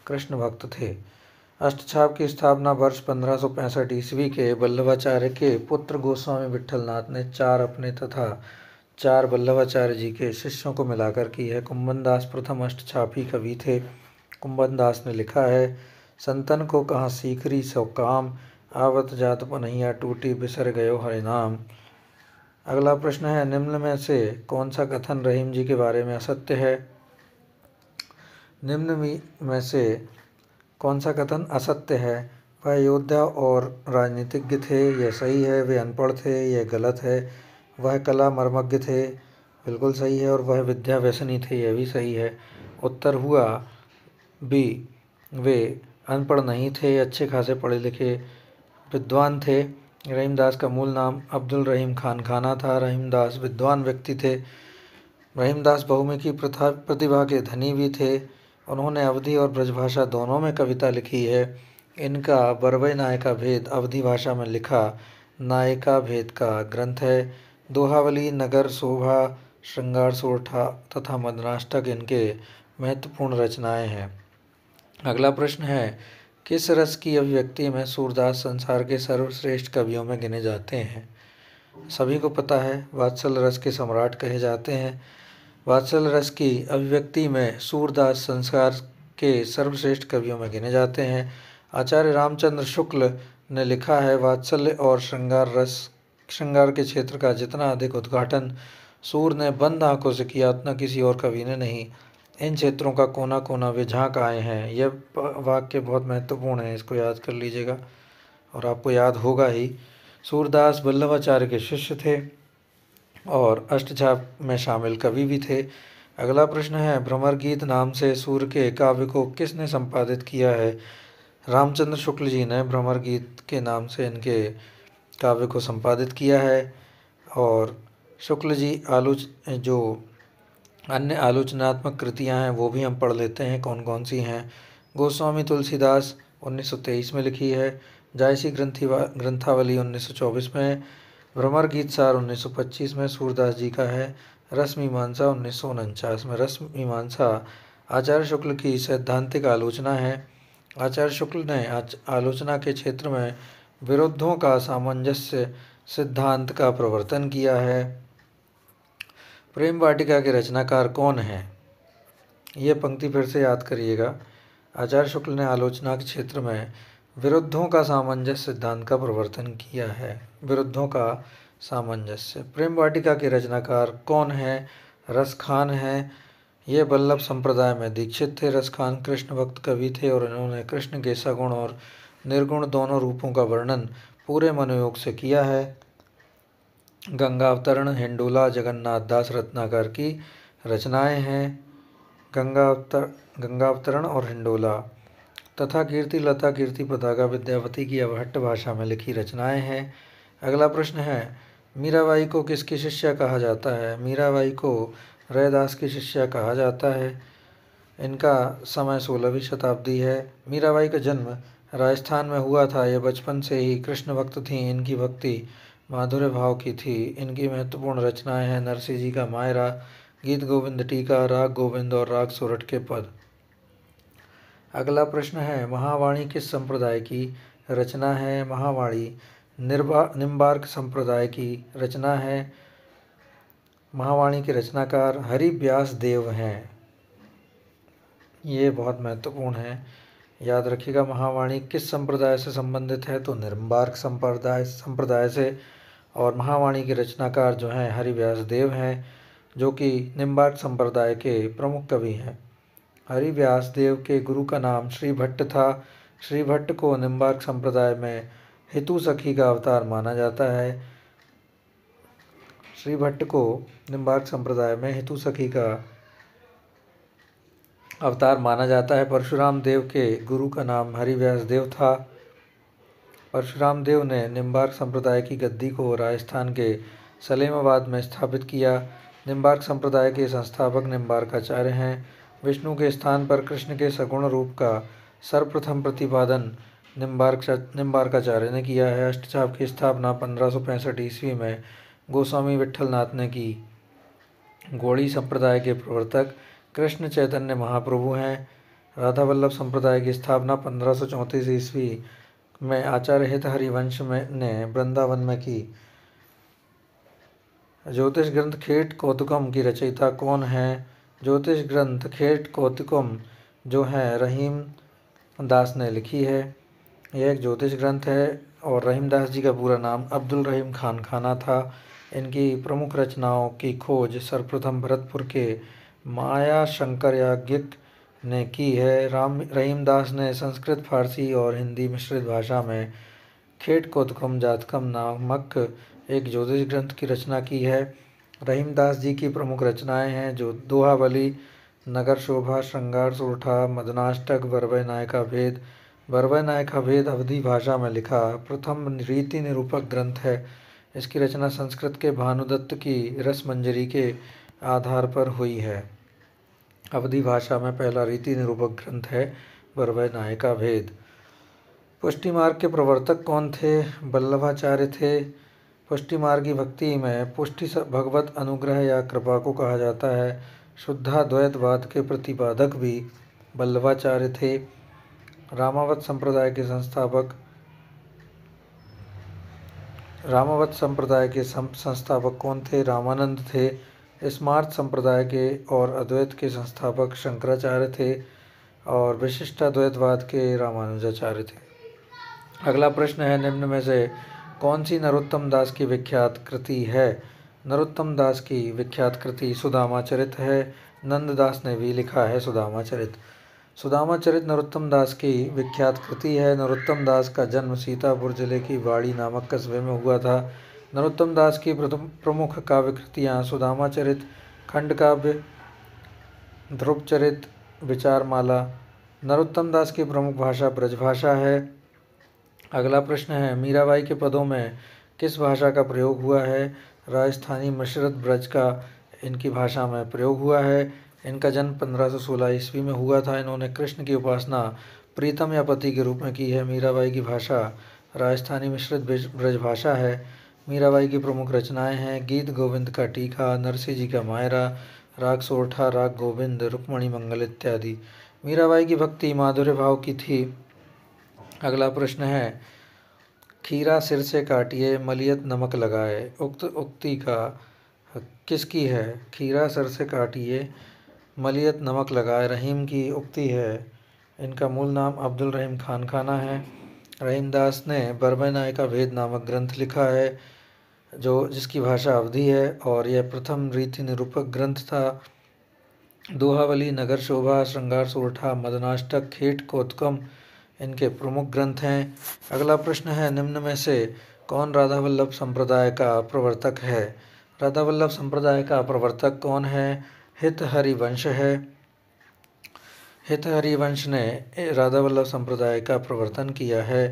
कृष्ण भक्त थे अष्टछाप की स्थापना वर्ष पंद्रह सौ पैंसठ ईस्वी के बल्लभाचार्य के पुत्र गोस्वामी विट्ठलनाथ ने चार अपने तथा चार बल्लभाचार्य जी के शिष्यों को मिलाकर की है कुंबन दास प्रथम अष्टछापी कवि थे कुंबन दास ने लिखा है संतन को कहाँ सीखरी सौ काम आवत जात पनैया टूटी बिसर गयो हरे नाम अगला प्रश्न है निम्न में से कौन सा कथन रहीम जी के बारे में असत्य है निम्न में से कौन सा कथन असत्य है वह योद्धा और राजनीतिज्ञ थे यह सही है वे अनपढ़ थे यह गलत है वह कला मर्मज्ञ थे बिल्कुल सही है और वह विद्या व्यसनी थे यह भी सही है उत्तर हुआ बी वे अनपढ़ नहीं थे अच्छे खासे पढ़े लिखे विद्वान थे रहीमदास का मूल नाम अब्दुल रहीम खान खाना था रहीमदास विद्वान व्यक्ति थे रहीमदास बहुमुखी प्रथा प्रतिभा के धनी भी थे उन्होंने अवधि और ब्रजभाषा दोनों में कविता लिखी है इनका बरवई नायका भेद अवधि भाषा में लिखा नायिका भेद का ग्रंथ है दोहावली नगर शोभा श्रृंगार सोरठा तथा मदनाष्टक इनके महत्वपूर्ण रचनाएं हैं अगला प्रश्न है किस रस की अभिव्यक्ति में सूरदास संसार के सर्वश्रेष्ठ कवियों में गिने जाते हैं सभी को पता है वात्सल रस के सम्राट कहे जाते हैं वात्सल रस की अभिव्यक्ति में सूरदास संस्कार के सर्वश्रेष्ठ कवियों में गिने जाते हैं आचार्य रामचंद्र शुक्ल ने लिखा है वात्सल्य और श्रृंगार रस श्रृंगार के क्षेत्र का जितना अधिक उद्घाटन सूर ने बंद आंखों से किया उतना किसी और कवि ने नहीं इन क्षेत्रों का कोना कोना वे झाँक आए हैं यह वाक्य बहुत महत्वपूर्ण है इसको याद कर लीजिएगा और आपको याद होगा ही सूरदास वल्लभाचार्य के शिष्य थे और अष्टछाप में शामिल कवि भी थे अगला प्रश्न है भ्रमर गीत नाम से सूर्य के काव्य को किसने संपादित किया है रामचंद्र शुक्ल जी ने भ्रमर गीत के नाम से इनके काव्य को संपादित किया है और शुक्ल जी आलोच जो अन्य आलोचनात्मक कृतियां हैं वो भी हम पढ़ लेते हैं कौन कौन सी हैं गोस्वामी तुलसीदास 1923 में लिखी है जायसी ग्रंथी ग्रंथावली 1924 में भ्रमर गीत सार 1925 में सूरदास जी का है रस मीमांसा उन्नीस में रस मीमांसा आचार्य शुक्ल की सैद्धांतिक आलोचना है आचार्य शुक्ल ने आच, आलोचना के क्षेत्र में विरोधों का सामंजस्य सिद्धांत का प्रवर्तन किया है प्रेम वाटिका के रचनाकार कौन हैं ये पंक्ति फिर से याद करिएगा आचार्य शुक्ल ने आलोचना के क्षेत्र में विरुद्धों का सामंजस्य सिद्धांत का प्रवर्तन किया है विरुद्धों का सामंजस्य प्रेम वाटिका के रचनाकार कौन है रस खान है ये बल्लभ संप्रदाय में दीक्षित थे रस खान कृष्ण भक्त कवि थे और इन्होंने कृष्ण के सगुण और निर्गुण दोनों रूपों का वर्णन पूरे मनोयोग से किया है गंगावतरण हिंडोला जगन्नाथ दास रत्नाकर की रचनाएं हैं गंगावतर गंगावतरण और हिंडोला तथा कीर्ति लता कीर्ति पताका विद्यापति की अवहट्ट भाषा में लिखी रचनाएं हैं अगला प्रश्न है मीराबाई को किसकी शिष्या कहा जाता है मीराबाई को रैदास की शिष्या कहा जाता है इनका समय सोलहवीं शताब्दी है मीराबाई का जन्म राजस्थान में हुआ था यह बचपन से ही कृष्ण भक्त थी इनकी भक्ति माधुर्य भाव की थी इनकी महत्वपूर्ण रचनाएं हैं नरसिंह जी का मायरा गीत गोविंद टीका राग गोविंद और राग सोरठ के पद अगला प्रश्न है महावाणी किस संप्रदाय की रचना है महावाणी निर्बा निम्बार्क संप्रदाय की रचना है महावाणी के रचनाकार हरि व्यास देव हैं ये बहुत महत्वपूर्ण है याद रखिएगा महावाणी किस संप्रदाय से संबंधित है तो निर्म्बार्क संप्रदाय संप्रदाय से और महावाणी के रचनाकार जो हैं व्यास देव हैं जो कि निम्बार्क संप्रदाय के प्रमुख कवि हैं हरि व्यास देव के गुरु का नाम श्री भट्ट था श्री भट्ट को निम्बार्क संप्रदाय में हितु सखी का अवतार माना जाता है श्री भट्ट को निम्बार्क संप्रदाय में हितु सखी का अवतार माना जाता है परशुराम देव के गुरु का नाम हरिव्यास देव था परशुराम देव ने निम्बार्क संप्रदाय की गद्दी को राजस्थान के सलेमाबाद में स्थापित किया निम्बार्क संप्रदाय के संस्थापक निम्बार्काचार्य हैं विष्णु के स्थान पर कृष्ण के सगुण रूप का सर्वप्रथम प्रतिपादन निम्बार्क निम्बार्काचार्य ने किया है अष्टचाप की स्थापना पंद्रह सौ पैंसठ ईस्वी में गोस्वामी विट्ठलनाथ ने की गोड़ी संप्रदाय के प्रवर्तक कृष्ण चैतन्य महाप्रभु हैं राधा वल्लभ संप्रदाय की स्थापना पंद्रह सौ चौंतीस ईस्वी में आचार्य हित हरिवंश में ने वृंदावन में की ज्योतिष ग्रंथ खेट कौतुकम की रचयिता कौन है ज्योतिष ग्रंथ खेट कौतिकम जो है रहीम दास ने लिखी है यह एक ज्योतिष ग्रंथ है और रहीम दास जी का पूरा नाम अब्दुल रहीम खान खाना था इनकी प्रमुख रचनाओं की खोज सर्वप्रथम भरतपुर के माया शंकर याज्ञिक ने की है राम रहीम दास ने संस्कृत फारसी और हिंदी मिश्रित भाषा में खेट कोतकम जातकम नामक एक ज्योतिष ग्रंथ की रचना की है रहीमदास जी की प्रमुख रचनाएं हैं जो दोहावली नगर शोभा श्रृंगार सुरठा मदनाष्टक बरवय नायका भेद बरवय नायका भेद अवधि भाषा में लिखा प्रथम रीति निरूपक ग्रंथ है इसकी रचना संस्कृत के भानुदत्त की रसमंजरी के आधार पर हुई है अवधि भाषा में पहला रीति निरूपक ग्रंथ है बरवय नायका भेद पुष्टि मार्ग के प्रवर्तक कौन थे बल्लभाचार्य थे पुष्टि मार्गी भक्ति में पुष्टि भगवत अनुग्रह या कृपा को कहा जाता है शुद्धाद्वैतवाद के प्रतिपादक भी बल्लवाचार्य थे रामावत संप्रदाय के संस्थापक रामावत संप्रदाय के संस्थापक कौन थे रामानंद थे स्मार्ट संप्रदाय के और अद्वैत के संस्थापक शंकराचार्य थे और विशिष्ट अद्वैतवाद के रामानुजाचार्य थे अगला प्रश्न है निम्न में से कौन सी नरोत्तम दास की विख्यात कृति है नरोत्तम दास की विख्यात कृति सुदामा चरित है नंददास ने भी लिखा है सुदामा चरित सुदामा चरित नरोत्तम दास की विख्यात कृति है नरोत्तम दास का जन्म सीतापुर जिले की वाड़ी नामक कस्बे में हुआ था नरोत्तम दास की प्रमुख काव्य कृतियाँ सुदामा चरित खंड काव्य ध्रुव चरित विचारमाला नरोत्तम दास की प्रमुख भाषा ब्रजभाषा है अगला प्रश्न है मीराबाई के पदों में किस भाषा का प्रयोग हुआ है राजस्थानी मशरत ब्रज का इनकी भाषा में प्रयोग हुआ है इनका जन्म पंद्रह सौ सोलह ईस्वी में हुआ था इन्होंने कृष्ण की उपासना प्रीतम या पति के रूप में की है मीराबाई की भाषा राजस्थानी मिश्रित ब्रज भाषा है मीराबाई की प्रमुख रचनाएं हैं गीत गोविंद का टीका नरसी जी का मायरा राग सोरठा राग गोविंद रुक्मणी मंगल इत्यादि मीराबाई की भक्ति माधुर्य भाव की थी अगला प्रश्न है खीरा सिर से काटिए मलियत नमक लगाए उक्त उक्ति का किसकी है खीरा सर से काटिए मलियत नमक लगाए रहीम की उक्ति है इनका मूल नाम अब्दुल रहीम खान खाना है रहीम दास ने बर्बनाय का भेद नामक ग्रंथ लिखा है जो जिसकी भाषा अवधि है और यह प्रथम रीति निरूपक ग्रंथ था दोहावली नगर शोभा श्रृंगार सोरठा मदनाष्टक खेट कोतकम इनके प्रमुख ग्रंथ हैं अगला प्रश्न है निम्न में से कौन राधा वल्लभ संप्रदाय का प्रवर्तक है राधा वल्लभ संप्रदाय का प्रवर्तक कौन है हित हरिवंश है हित हरिवंश ने राधा वल्लभ संप्रदाय का प्रवर्तन किया है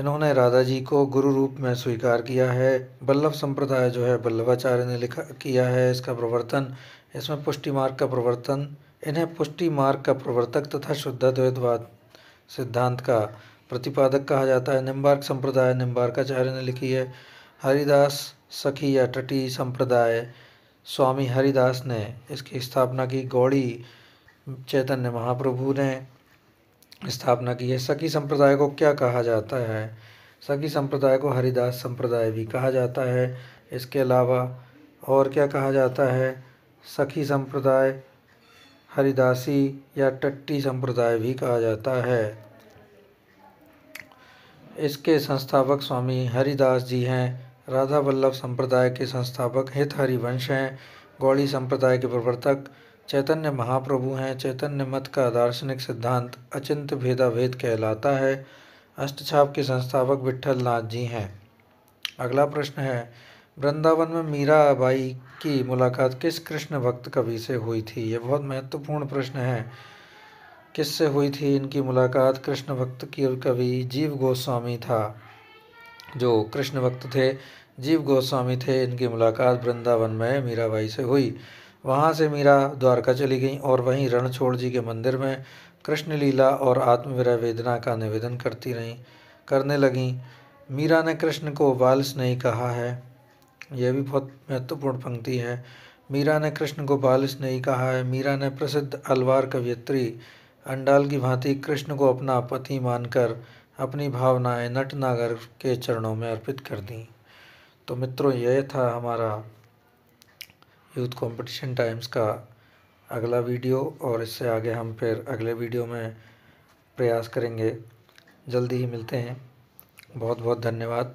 इन्होंने राधा जी को गुरु रूप में स्वीकार किया है बल्लभ संप्रदाय जो है बल्लभाचार्य ने लिखा किया है इसका प्रवर्तन इसमें पुष्टि मार्ग का प्रवर्तन इन्हें पुष्टि मार्ग का प्रवर्तक तथा शुद्धाद्वैतवाद सिद्धांत का प्रतिपादक कहा जाता है निम्बार्क संप्रदाय निम्बार्काचार्य ने लिखी है हरिदास सखी या टटी संप्रदाय स्वामी हरिदास ने इसकी स्थापना की गौड़ी चैतन्य महाप्रभु ने स्थापना की है सखी संप्रदाय को क्या कहा जाता है सखी संप्रदाय को हरिदास संप्रदाय भी कहा जाता है इसके अलावा और क्या कहा जाता है सखी संप्रदाय हरिदासी या टट्टी संप्रदाय भी कहा जाता है इसके संस्थापक स्वामी हरिदास जी हैं राधा वल्लभ संप्रदाय के संस्थापक हित हरिवंश हैं गौड़ी संप्रदाय के प्रवर्तक चैतन्य महाप्रभु हैं चैतन्य मत का दार्शनिक सिद्धांत अचिंत भेदाभेद कहलाता है अष्टछाप के संस्थापक विट्ठल नाथ जी हैं अगला प्रश्न है वृंदावन में मीरा बाई की मुलाकात किस कृष्ण भक्त कवि से हुई थी ये बहुत महत्वपूर्ण प्रश्न है किससे हुई थी इनकी मुलाकात कृष्ण भक्त की कवि जीव गोस्वामी था जो कृष्ण भक्त थे जीव गोस्वामी थे इनकी मुलाकात वृंदावन में मीराबाई से हुई वहाँ से मीरा द्वारका चली गई और वहीं रणछोड़ जी के मंदिर में कृष्ण लीला और आत्मविरह वेदना का निवेदन करती रहीं करने लगीं मीरा ने कृष्ण को बाल स्नेही कहा है यह भी बहुत महत्वपूर्ण पंक्ति है मीरा ने कृष्ण को बालिश नहीं कहा है मीरा ने प्रसिद्ध अलवार कवियत्री अंडाल की भांति कृष्ण को अपना पति मानकर अपनी भावनाएं नटनागर के चरणों में अर्पित कर दी तो मित्रों यह था हमारा यूथ कंपटीशन टाइम्स का अगला वीडियो और इससे आगे हम फिर अगले वीडियो में प्रयास करेंगे जल्दी ही मिलते हैं बहुत बहुत धन्यवाद